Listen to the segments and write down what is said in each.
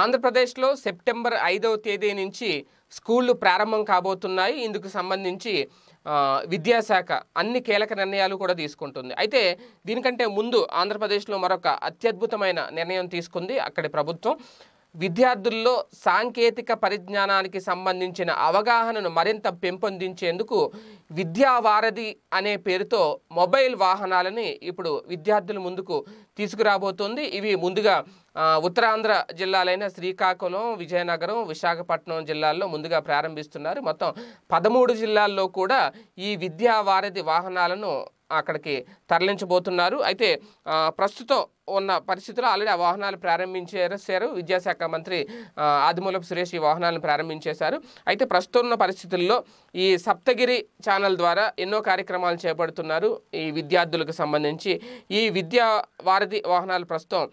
ఆంధ్రప్రదేశ్లో సెప్టెంబర్ ఐదవ తేదీ నుంచి స్కూళ్ళు ప్రారంభం కాబోతున్నాయి ఇందుకు సంబంధించి విద్యాశాఖ అన్ని కీలక నిర్ణయాలు కూడా తీసుకుంటుంది అయితే దీనికంటే ముందు ఆంధ్రప్రదేశ్లో మరొక అత్యద్భుతమైన నిర్ణయం తీసుకుంది అక్కడి ప్రభుత్వం విద్యార్థుల్లో సాంకేతిక పరిజ్ఞానానికి సంబంధించిన అవగాహనను మరింత పెంపొందించేందుకు విద్యావారధి అనే పేరుతో మొబైల్ వాహనాలని ఇప్పుడు విద్యార్థుల ముందుకు తీసుకురాబోతోంది ఇవి ముందుగా ఉత్తరాంధ్ర జిల్లాలైన శ్రీకాకుళం విజయనగరం విశాఖపట్నం జిల్లాల్లో ముందుగా ప్రారంభిస్తున్నారు మొత్తం పదమూడు జిల్లాల్లో కూడా ఈ విద్యావారధి వాహనాలను అక్కడికి తరలించబోతున్నారు అయితే ప్రస్తుతం ఉన్న పరిస్థితుల్లో ఆల్రెడీ ఆ వాహనాలు ప్రారంభించేసారు విద్యాశాఖ మంత్రి ఆదిమూలపు సురేష్ ఈ వాహనాలను ప్రారంభించేశారు అయితే ప్రస్తుతం ఉన్న పరిస్థితుల్లో ఈ సప్తగిరి ఛానల్ ద్వారా ఎన్నో కార్యక్రమాలు చేపడుతున్నారు ఈ విద్యార్థులకు సంబంధించి ఈ విద్యా వారధి వాహనాలు ప్రస్తుతం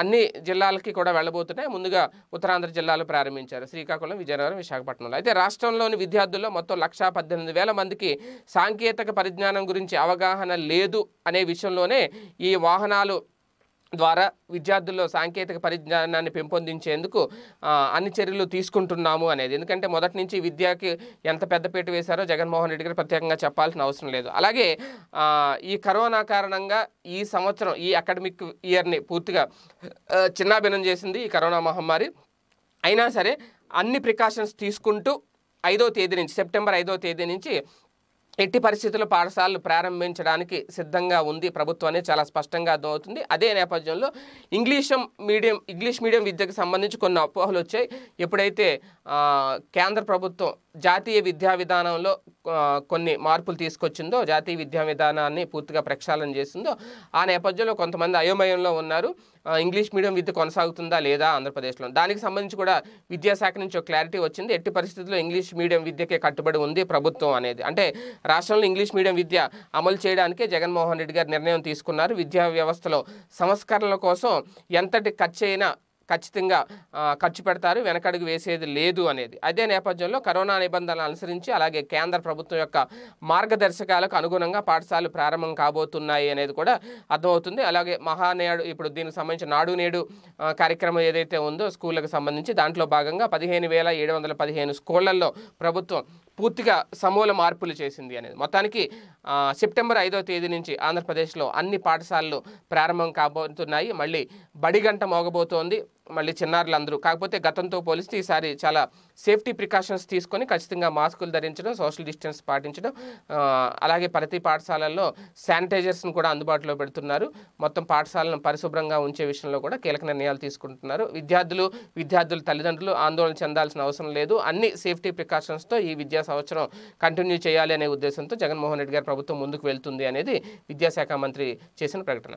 అన్ని జిల్లాలకి కూడా వెళ్ళబోతున్నాయి ముందుగా ఉత్తరాంధ్ర జిల్లాలో ప్రారంభించారు శ్రీకాకుళం విజయనగరం విశాఖపట్నంలో అయితే రాష్ట్రంలోని విద్యార్థుల్లో మొత్తం లక్షా పద్దెనిమిది వేల మందికి సాంకేతిక పరిజ్ఞానం గురించి అవగాహన లేదు అనే విషయంలోనే ఈ వాహనాలు ద్వారా విద్యార్థుల్లో సాంకేతిక పరిజ్ఞానాన్ని పెంపొందించేందుకు అన్ని చర్యలు తీసుకుంటున్నాము అనేది ఎందుకంటే మొదటి నుంచి విద్యకి ఎంత పెద్దపీట వేశారో జగన్మోహన్ రెడ్డి గారు ప్రత్యేకంగా చెప్పాల్సిన అవసరం లేదు అలాగే ఈ కరోనా కారణంగా ఈ సంవత్సరం ఈ అకాడమిక్ ఇయర్ని పూర్తిగా చిన్నాభిన్నం చేసింది ఈ కరోనా మహమ్మారి అయినా సరే అన్ని ప్రికాషన్స్ తీసుకుంటూ ఐదో తేదీ నుంచి సెప్టెంబర్ ఐదో తేదీ నుంచి ఎట్టి పరిస్థితుల్లో పాఠశాలలు ప్రారంభించడానికి సిద్ధంగా ఉంది ప్రభుత్వం అనేది చాలా స్పష్టంగా అర్థమవుతుంది అదే నేపథ్యంలో ఇంగ్లీష్ మీడియం ఇంగ్లీష్ మీడియం విద్యకు సంబంధించి కొన్ని అపోహలు వచ్చాయి ఎప్పుడైతే కేంద్ర ప్రభుత్వం జాతీయ విద్యా విధానంలో కొన్ని మార్పులు తీసుకొచ్చిందో జాతీయ విద్యా విధానాన్ని పూర్తిగా ప్రక్షాళన చేసిందో ఆ నేపథ్యంలో కొంతమంది అయోమయంలో ఉన్నారు ఇంగ్లీష్ మీడియం విద్య కొనసాగుతుందా లేదా ఆంధ్రప్రదేశ్లో దానికి సంబంధించి కూడా విద్యాశాఖ నుంచి ఒక క్లారిటీ వచ్చింది ఎట్టి పరిస్థితుల్లో ఇంగ్లీష్ మీడియం విద్యకే కట్టుబడి ఉంది ప్రభుత్వం అనేది అంటే రాష్ట్రంలో ఇంగ్లీష్ మీడియం విద్య అమలు చేయడానికే జగన్మోహన్ రెడ్డి గారు నిర్ణయం తీసుకున్నారు విద్యా వ్యవస్థలో సంస్కరణల కోసం ఎంతటి ఖర్చు అయినా ఖచ్చితంగా ఖర్చు పెడతారు వెనకడుగు వేసేది లేదు అనేది అదే నేపథ్యంలో కరోనా నిబంధనలు అనుసరించి అలాగే కేంద్ర ప్రభుత్వం యొక్క మార్గదర్శకాలకు అనుగుణంగా పాఠశాలలు ప్రారంభం కాబోతున్నాయి అనేది కూడా అర్థమవుతుంది అలాగే మహానాడు ఇప్పుడు దీనికి సంబంధించి నాడు నేడు కార్యక్రమం ఏదైతే ఉందో స్కూళ్ళకు సంబంధించి దాంట్లో భాగంగా పదిహేను వేల ఏడు వందల పదిహేను స్కూళ్లలో ప్రభుత్వం పూర్తిగా సమూల మార్పులు చేసింది అనేది మొత్తానికి సెప్టెంబర్ ఐదో తేదీ నుంచి ఆంధ్రప్రదేశ్లో అన్ని పాఠశాలలు ప్రారంభం కాబోతున్నాయి మళ్ళీ బడిగంట మోగబోతోంది మళ్ళీ చిన్నారులు అందరూ కాకపోతే గతంతో పోలిస్తే ఈసారి చాలా సేఫ్టీ ప్రికాషన్స్ తీసుకొని ఖచ్చితంగా మాస్కులు ధరించడం సోషల్ డిస్టెన్స్ పాటించడం అలాగే ప్రతి పాఠశాలల్లో శానిటైజర్స్ని కూడా అందుబాటులో పెడుతున్నారు మొత్తం పాఠశాలను పరిశుభ్రంగా ఉంచే విషయంలో కూడా కీలక నిర్ణయాలు తీసుకుంటున్నారు విద్యార్థులు విద్యార్థుల తల్లిదండ్రులు ఆందోళన చెందాల్సిన అవసరం లేదు అన్ని సేఫ్టీ ప్రికాషన్స్తో ఈ విద్యా సంవత్సరం కంటిన్యూ చేయాలి అనే ఉద్దేశంతో జగన్మోహన్ రెడ్డి గారి ప్రభుత్వం ముందుకు వెళ్తుంది అనేది విద్యాశాఖ మంత్రి చేసిన ప్రకటన